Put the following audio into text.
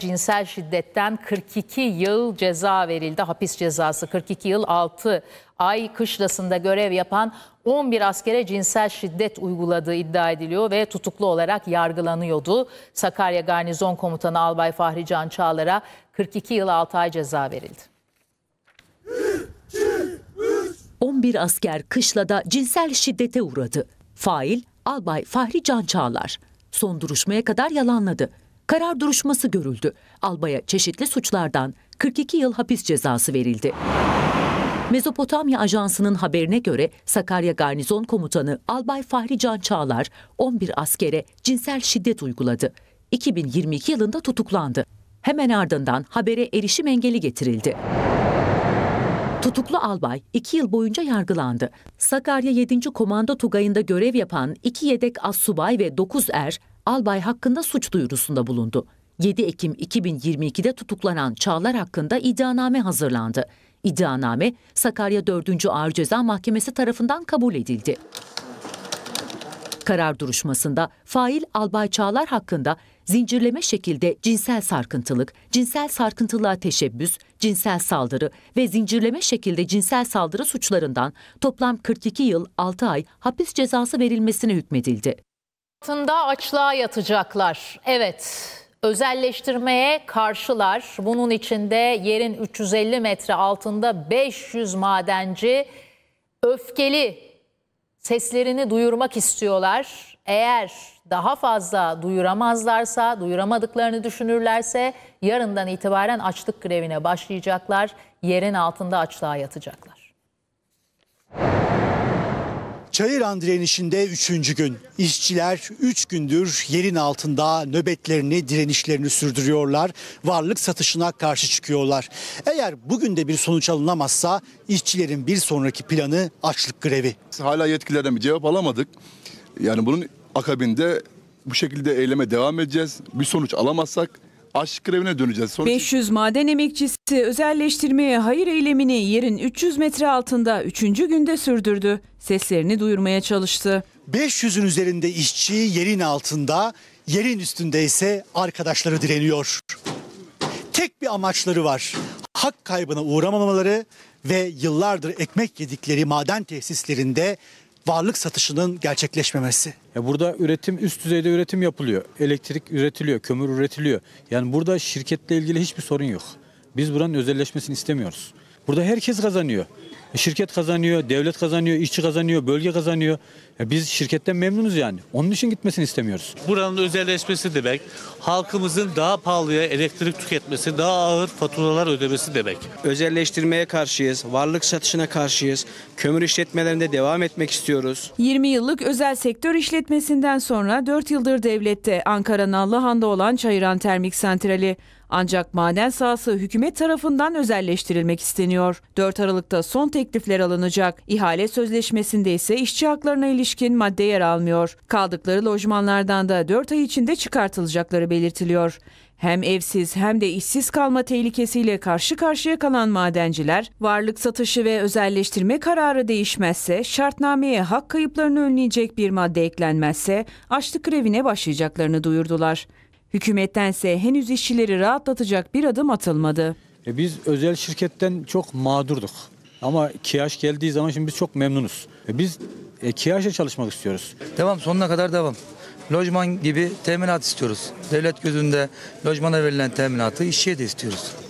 cinsel şiddetten 42 yıl ceza verildi. Hapis cezası 42 yıl 6 ay kışlasında görev yapan 11 askere cinsel şiddet uyguladığı iddia ediliyor ve tutuklu olarak yargılanıyordu. Sakarya Garnizon Komutanı Albay Fahri Can Çağlar'a 42 yıl 6 ay ceza verildi. 11 asker kışlada cinsel şiddete uğradı. Fail Albay Fahri Can Çağlar. Son duruşmaya kadar yalanladı. Karar duruşması görüldü. Albaya çeşitli suçlardan 42 yıl hapis cezası verildi. Mezopotamya Ajansı'nın haberine göre Sakarya Garnizon Komutanı Albay Fahri Can Çağlar 11 askere cinsel şiddet uyguladı. 2022 yılında tutuklandı. Hemen ardından habere erişim engeli getirildi. Tutuklu albay 2 yıl boyunca yargılandı. Sakarya 7. Komando Tugayı'nda görev yapan 2 yedek assubay ve 9 er albay hakkında suç duyurusunda bulundu. 7 Ekim 2022'de tutuklanan Çağlar hakkında iddianame hazırlandı. İddianame Sakarya 4. Ağır Ceza Mahkemesi tarafından kabul edildi. Karar duruşmasında fail Albay Çağlar hakkında zincirleme şekilde cinsel sarkıntılık, cinsel sarkıntılığa teşebbüs, cinsel saldırı ve zincirleme şekilde cinsel saldırı suçlarından toplam 42 yıl 6 ay hapis cezası verilmesine hükmedildi altında açlığa yatacaklar. Evet, özelleştirmeye karşılar. Bunun içinde yerin 350 metre altında 500 madenci öfkeli seslerini duyurmak istiyorlar. Eğer daha fazla duyuramazlarsa, duyuramadıklarını düşünürlerse yarından itibaren açlık grevine başlayacaklar. Yerin altında açlığa yatacaklar. Çayıran direnişinde 3. gün. İşçiler 3 gündür yerin altında nöbetlerini, direnişlerini sürdürüyorlar. Varlık satışına karşı çıkıyorlar. Eğer bugün de bir sonuç alınamazsa işçilerin bir sonraki planı açlık grevi. Hala yetkililerden bir cevap alamadık. Yani bunun akabinde bu şekilde eyleme devam edeceğiz. Bir sonuç alamazsak aşk grevine döneceğiz. Sonuç 500 maden emekçisi özelleştirmeye hayır eylemini yerin 300 metre altında 3. günde sürdürdü. Seslerini duyurmaya çalıştı. 500'ün üzerinde işçi yerin altında, yerin üstünde ise arkadaşları direniyor. Tek bir amaçları var. Hak kaybına uğramamaları ve yıllardır ekmek yedikleri maden tesislerinde varlık satışının gerçekleşmemesi. Ya burada üretim üst düzeyde üretim yapılıyor. Elektrik üretiliyor, kömür üretiliyor. Yani burada şirketle ilgili hiçbir sorun yok. Biz buranın özelleşmesini istemiyoruz. Burada herkes kazanıyor. Şirket kazanıyor, devlet kazanıyor, işçi kazanıyor, bölge kazanıyor. Ya biz şirketten memnunuz yani. Onun için gitmesini istemiyoruz. Buranın özelleşmesi demek halkımızın daha pahalıya elektrik tüketmesi, daha ağır faturalar ödemesi demek. Özelleştirmeye karşıyız, varlık satışına karşıyız. Kömür işletmelerinde devam etmek istiyoruz. 20 yıllık özel sektör işletmesinden sonra 4 yıldır devlette Ankara'nın Nallıhan'da olan Çayıran Termik Santrali ancak maden sahası hükümet tarafından özelleştirilmek isteniyor. 4 Aralık'ta son teklifler alınacak. İhale sözleşmesinde ise işçi haklarına ilişkin madde yer almıyor. Kaldıkları lojmanlardan da 4 ay içinde çıkartılacakları belirtiliyor. Hem evsiz hem de işsiz kalma tehlikesiyle karşı karşıya kalan madenciler, varlık satışı ve özelleştirme kararı değişmezse, şartnameye hak kayıplarını önleyecek bir madde eklenmezse açlık grevine başlayacaklarını duyurdular. Hükümettense henüz işçileri rahatlatacak bir adım atılmadı. E biz özel şirketten çok mağdurduk. Ama KİAŞ geldiği zaman şimdi biz çok memnunuz. E biz e, KİAŞ'a çalışmak istiyoruz. Devam sonuna kadar devam. Lojman gibi teminat istiyoruz. Devlet gözünde lojmana verilen teminatı işçiye de istiyoruz.